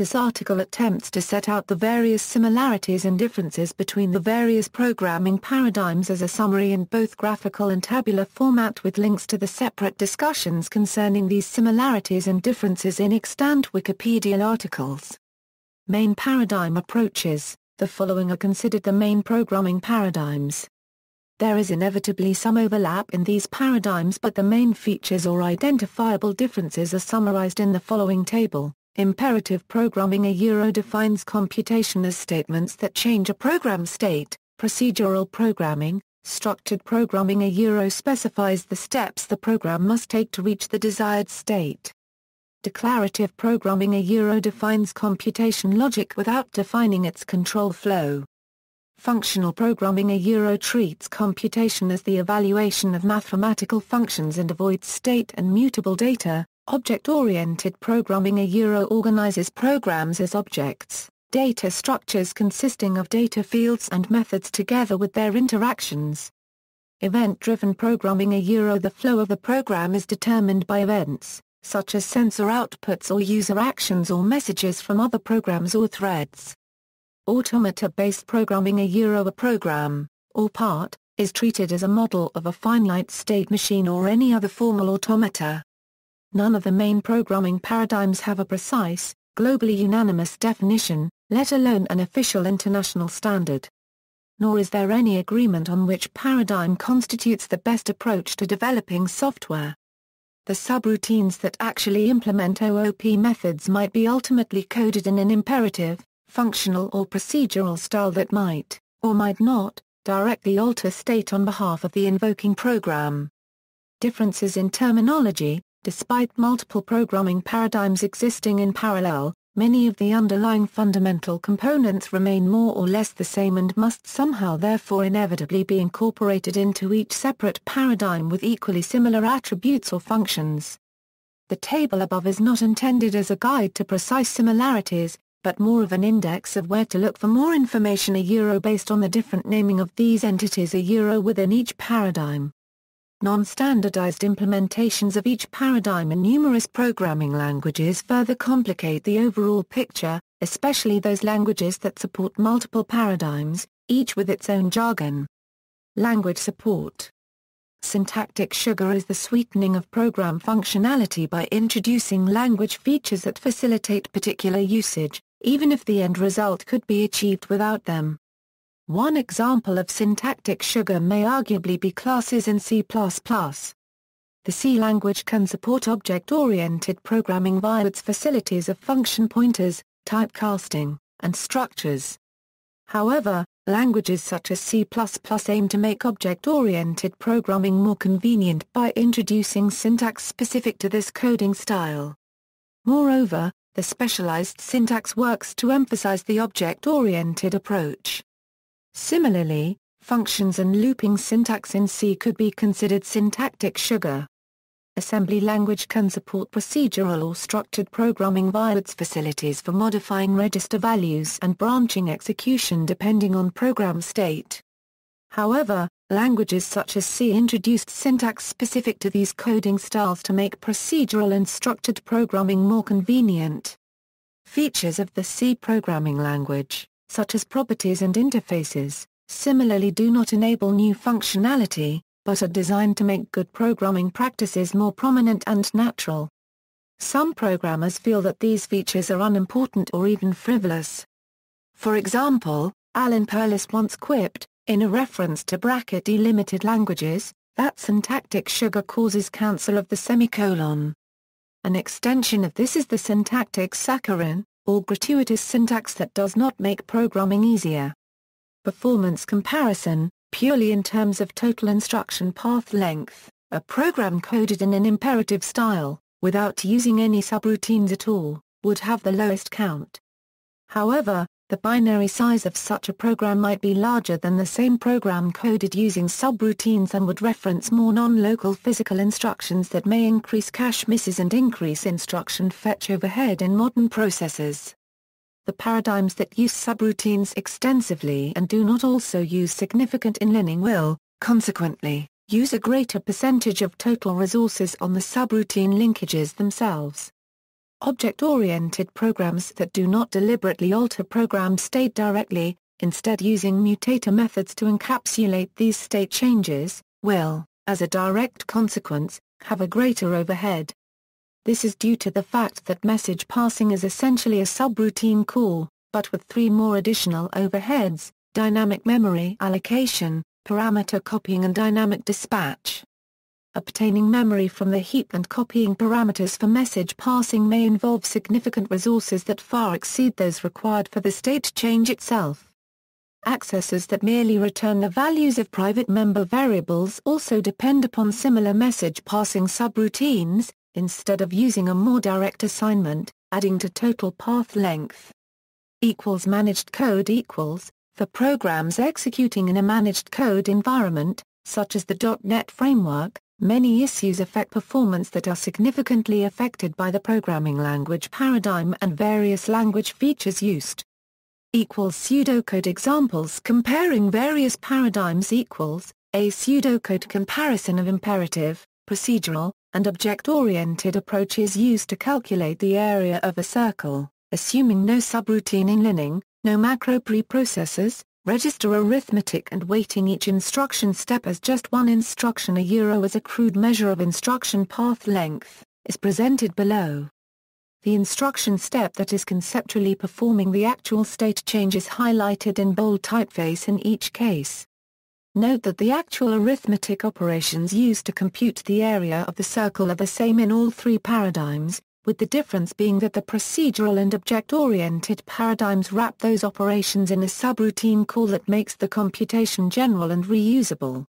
This article attempts to set out the various similarities and differences between the various programming paradigms as a summary in both graphical and tabular format with links to the separate discussions concerning these similarities and differences in extant Wikipedia articles. Main paradigm approaches The following are considered the main programming paradigms. There is inevitably some overlap in these paradigms but the main features or identifiable differences are summarized in the following table. Imperative programming A Euro defines computation as statements that change a program state, procedural programming, structured programming A Euro specifies the steps the program must take to reach the desired state. Declarative programming A Euro defines computation logic without defining its control flow. Functional programming A Euro treats computation as the evaluation of mathematical functions and avoids state and mutable data, Object-oriented programming A Euro organizes programs as objects, data structures consisting of data fields and methods together with their interactions. Event-driven programming A Euro The flow of the program is determined by events, such as sensor outputs or user actions or messages from other programs or threads. Automata-based programming A Euro A program, or part, is treated as a model of a finite state machine or any other formal automata none of the main programming paradigms have a precise, globally unanimous definition, let alone an official international standard. Nor is there any agreement on which paradigm constitutes the best approach to developing software. The subroutines that actually implement OOP methods might be ultimately coded in an imperative, functional or procedural style that might, or might not, directly alter state on behalf of the invoking program. Differences in terminology, Despite multiple programming paradigms existing in parallel, many of the underlying fundamental components remain more or less the same and must somehow therefore inevitably be incorporated into each separate paradigm with equally similar attributes or functions. The table above is not intended as a guide to precise similarities, but more of an index of where to look for more information a euro based on the different naming of these entities a euro within each paradigm. Non-standardized implementations of each paradigm in numerous programming languages further complicate the overall picture, especially those languages that support multiple paradigms, each with its own jargon. Language support Syntactic sugar is the sweetening of program functionality by introducing language features that facilitate particular usage, even if the end result could be achieved without them. One example of syntactic sugar may arguably be classes in C++. The C language can support object-oriented programming via its facilities of function pointers, typecasting, and structures. However, languages such as C++ aim to make object-oriented programming more convenient by introducing syntax specific to this coding style. Moreover, the specialized syntax works to emphasize the object-oriented approach. Similarly, functions and looping syntax in C could be considered syntactic sugar. Assembly language can support procedural or structured programming via its facilities for modifying register values and branching execution depending on program state. However, languages such as C introduced syntax specific to these coding styles to make procedural and structured programming more convenient. Features of the C programming language such as properties and interfaces, similarly do not enable new functionality, but are designed to make good programming practices more prominent and natural. Some programmers feel that these features are unimportant or even frivolous. For example, Alan Perlis once quipped, in a reference to bracket delimited languages, that syntactic sugar causes cancer of the semicolon. An extension of this is the syntactic saccharin, or gratuitous syntax that does not make programming easier. Performance comparison, purely in terms of total instruction path length, a program coded in an imperative style, without using any subroutines at all, would have the lowest count. However, the binary size of such a program might be larger than the same program coded using subroutines and would reference more non-local physical instructions that may increase cache misses and increase instruction fetch overhead in modern processors. The paradigms that use subroutines extensively and do not also use significant inlining will, consequently, use a greater percentage of total resources on the subroutine linkages themselves. Object-oriented programs that do not deliberately alter program state directly, instead using mutator methods to encapsulate these state changes, will, as a direct consequence, have a greater overhead. This is due to the fact that message passing is essentially a subroutine call, but with three more additional overheads, dynamic memory allocation, parameter copying and dynamic dispatch. Obtaining memory from the heap and copying parameters for message passing may involve significant resources that far exceed those required for the state change itself. Accessors that merely return the values of private member variables also depend upon similar message passing subroutines, instead of using a more direct assignment, adding to total path length. Equals managed code equals, for programs executing in a managed code environment, such as the .NET framework, Many issues affect performance that are significantly affected by the programming language paradigm and various language features used. Equals pseudocode examples comparing various paradigms equals a pseudocode comparison of imperative, procedural, and object-oriented approaches used to calculate the area of a circle, assuming no subroutine inlining, no macro preprocessors, register arithmetic and weighting each instruction step as just one instruction a euro as a crude measure of instruction path length, is presented below. The instruction step that is conceptually performing the actual state change is highlighted in bold typeface in each case. Note that the actual arithmetic operations used to compute the area of the circle are the same in all three paradigms, with the difference being that the procedural and object-oriented paradigms wrap those operations in a subroutine call that makes the computation general and reusable.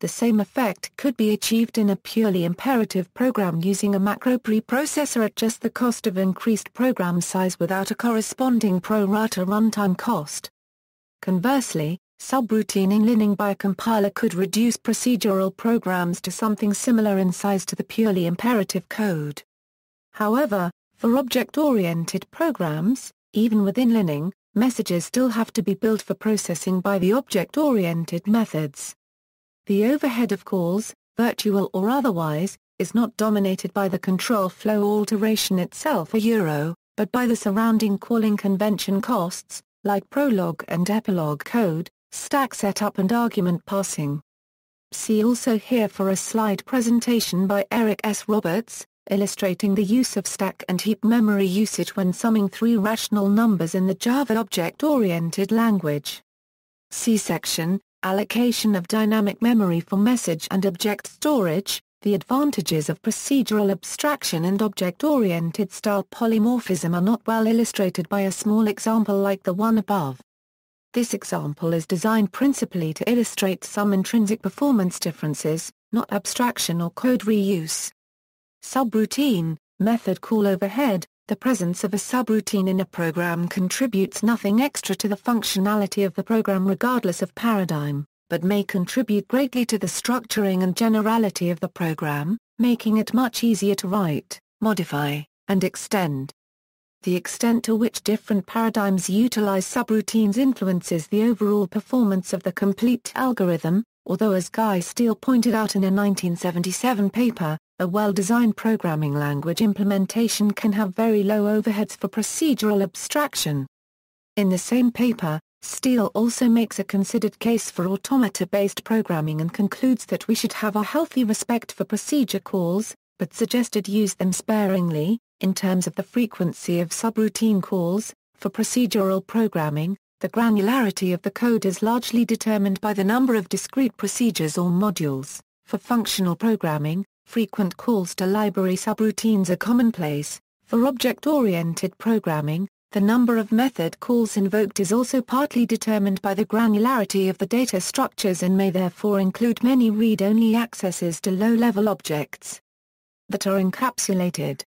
The same effect could be achieved in a purely imperative program using a macro preprocessor at just the cost of increased program size without a corresponding pro-rata runtime cost. Conversely, subroutine inlining by a compiler could reduce procedural programs to something similar in size to the purely imperative code. However, for object-oriented programs, even within Linning, messages still have to be built for processing by the object-oriented methods. The overhead of calls, virtual or otherwise, is not dominated by the control flow alteration itself a euro, but by the surrounding calling convention costs, like prologue and epilogue code, stack setup and argument passing. See also here for a slide presentation by Eric S. Roberts, illustrating the use of stack and heap memory usage when summing three rational numbers in the Java object-oriented language. C-section, allocation of dynamic memory for message and object storage, the advantages of procedural abstraction and object-oriented style polymorphism are not well illustrated by a small example like the one above. This example is designed principally to illustrate some intrinsic performance differences, not abstraction or code reuse. Subroutine, method call overhead, the presence of a subroutine in a program contributes nothing extra to the functionality of the program regardless of paradigm, but may contribute greatly to the structuring and generality of the program, making it much easier to write, modify, and extend. The extent to which different paradigms utilize subroutines influences the overall performance of the complete algorithm, although as Guy Steele pointed out in a 1977 paper, a well-designed programming language implementation can have very low overheads for procedural abstraction. In the same paper, Steele also makes a considered case for automata-based programming and concludes that we should have a healthy respect for procedure calls, but suggested use them sparingly, in terms of the frequency of subroutine calls, for procedural programming, the granularity of the code is largely determined by the number of discrete procedures or modules. For functional programming, frequent calls to library subroutines are commonplace. For object-oriented programming, the number of method calls invoked is also partly determined by the granularity of the data structures and may therefore include many read-only accesses to low-level objects that are encapsulated.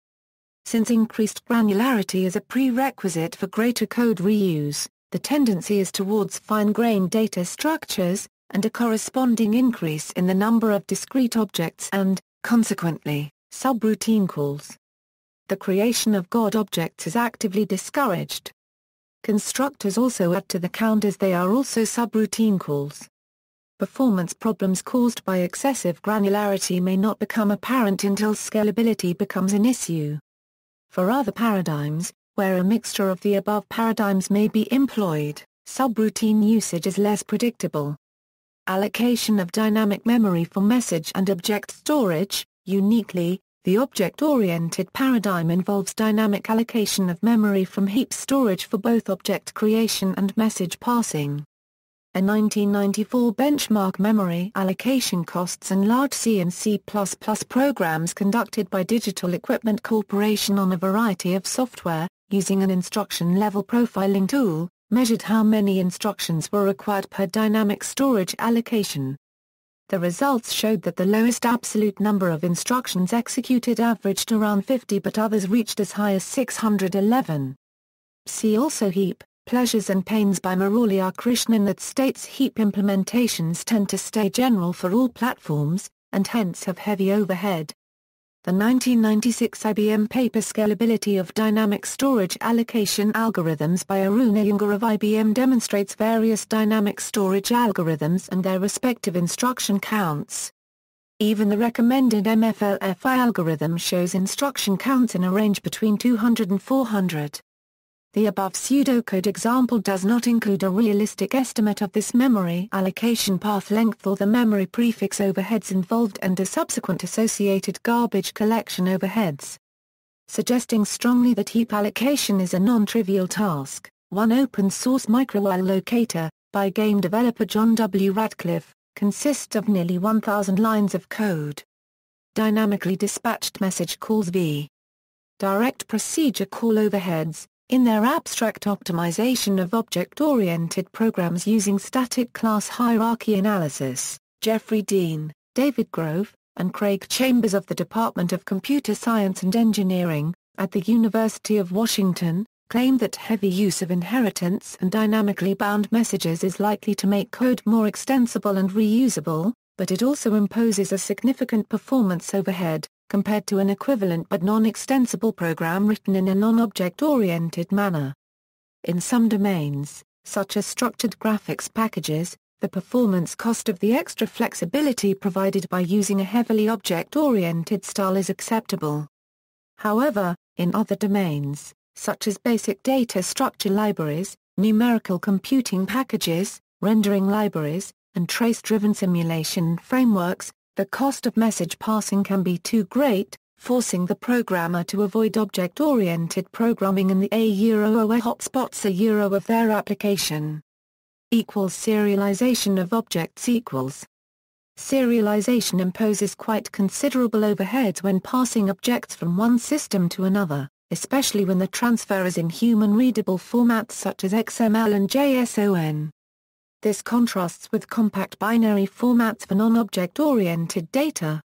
Since increased granularity is a prerequisite for greater code reuse, the tendency is towards fine-grained data structures, and a corresponding increase in the number of discrete objects and, Consequently, subroutine calls. The creation of God objects is actively discouraged. Constructors also add to the count as they are also subroutine calls. Performance problems caused by excessive granularity may not become apparent until scalability becomes an issue. For other paradigms, where a mixture of the above paradigms may be employed, subroutine usage is less predictable allocation of dynamic memory for message and object storage, uniquely, the object-oriented paradigm involves dynamic allocation of memory from heap storage for both object creation and message passing. A 1994 benchmark memory allocation costs and large C and C++ programs conducted by Digital Equipment Corporation on a variety of software, using an instruction-level profiling tool, measured how many instructions were required per dynamic storage allocation. The results showed that the lowest absolute number of instructions executed averaged around 50 but others reached as high as 611. See also heap, pleasures and pains by Murali Krishnan that states heap implementations tend to stay general for all platforms, and hence have heavy overhead, the 1996 IBM paper scalability of dynamic storage allocation algorithms by Aruna Younger of IBM demonstrates various dynamic storage algorithms and their respective instruction counts. Even the recommended MFLFI algorithm shows instruction counts in a range between 200 and 400. The above pseudocode example does not include a realistic estimate of this memory allocation path length or the memory prefix overheads involved and the subsequent associated garbage collection overheads, suggesting strongly that heap allocation is a non-trivial task. One open-source locator by game developer John W. Radcliffe, consists of nearly 1,000 lines of code. Dynamically dispatched message calls v. Direct procedure call overheads, in their abstract optimization of object-oriented programs using static class hierarchy analysis, Jeffrey Dean, David Grove, and Craig Chambers of the Department of Computer Science and Engineering, at the University of Washington, claim that heavy use of inheritance and dynamically bound messages is likely to make code more extensible and reusable, but it also imposes a significant performance overhead, compared to an equivalent but non-extensible program written in a non-object-oriented manner. In some domains, such as structured graphics packages, the performance cost of the extra flexibility provided by using a heavily object-oriented style is acceptable. However, in other domains, such as basic data structure libraries, numerical computing packages, rendering libraries, and trace-driven simulation frameworks, the cost of message passing can be too great, forcing the programmer to avoid object-oriented programming in the a 0 hotspots A0 of their application. Equals serialization of objects equals. Serialization imposes quite considerable overheads when passing objects from one system to another, especially when the transfer is in human-readable formats such as XML and JSON. This contrasts with compact binary formats for non-object-oriented data.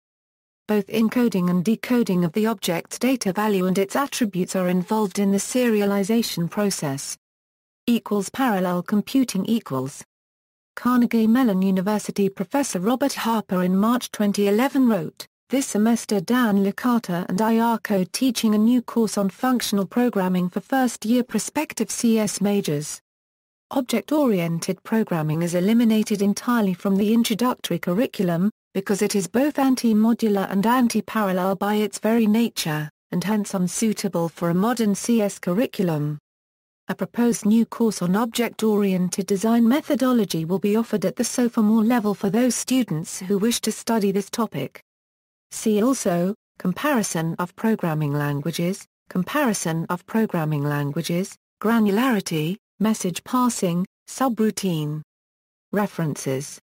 Both encoding and decoding of the object's data value and its attributes are involved in the serialization process. Equals parallel computing equals. Carnegie Mellon University professor Robert Harper in March 2011 wrote, this semester Dan Licata and I are co-teaching a new course on functional programming for first-year prospective CS majors. Object-oriented programming is eliminated entirely from the introductory curriculum, because it is both anti-modular and anti-parallel by its very nature, and hence unsuitable for a modern CS curriculum. A proposed new course on object-oriented design methodology will be offered at the sophomore level for those students who wish to study this topic. See also, Comparison of programming languages, Comparison of programming languages, Granularity, Message passing, subroutine. References.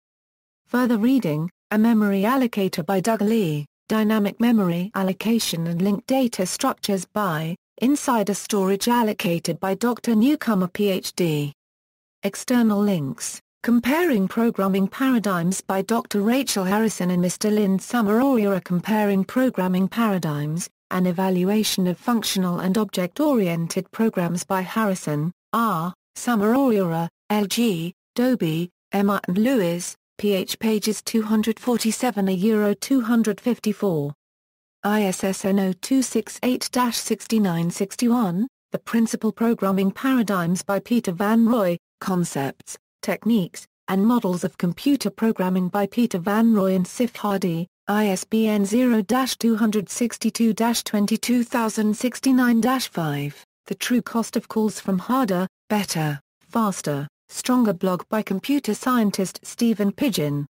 Further reading, A Memory Allocator by Doug Lee, Dynamic Memory Allocation and Linked Data Structures by, Insider Storage Allocated by Dr. Newcomer PhD. External links, Comparing Programming Paradigms by Dr. Rachel Harrison and Mr. Lynn Samaroria Comparing Programming Paradigms, An Evaluation of Functional and Object-Oriented Programs by Harrison, R. Summer Aurora, LG, Dobie, Emma and Lewis, ph pages 247 a Euro 254. ISSN 0268-6961, The Principal Programming Paradigms by Peter Van Roy, Concepts, Techniques, and Models of Computer Programming by Peter Van Roy and Sif Hardy, ISBN 0-262-22069-5 the true cost of calls from harder, better, faster, stronger blog by computer scientist Stephen Pigeon.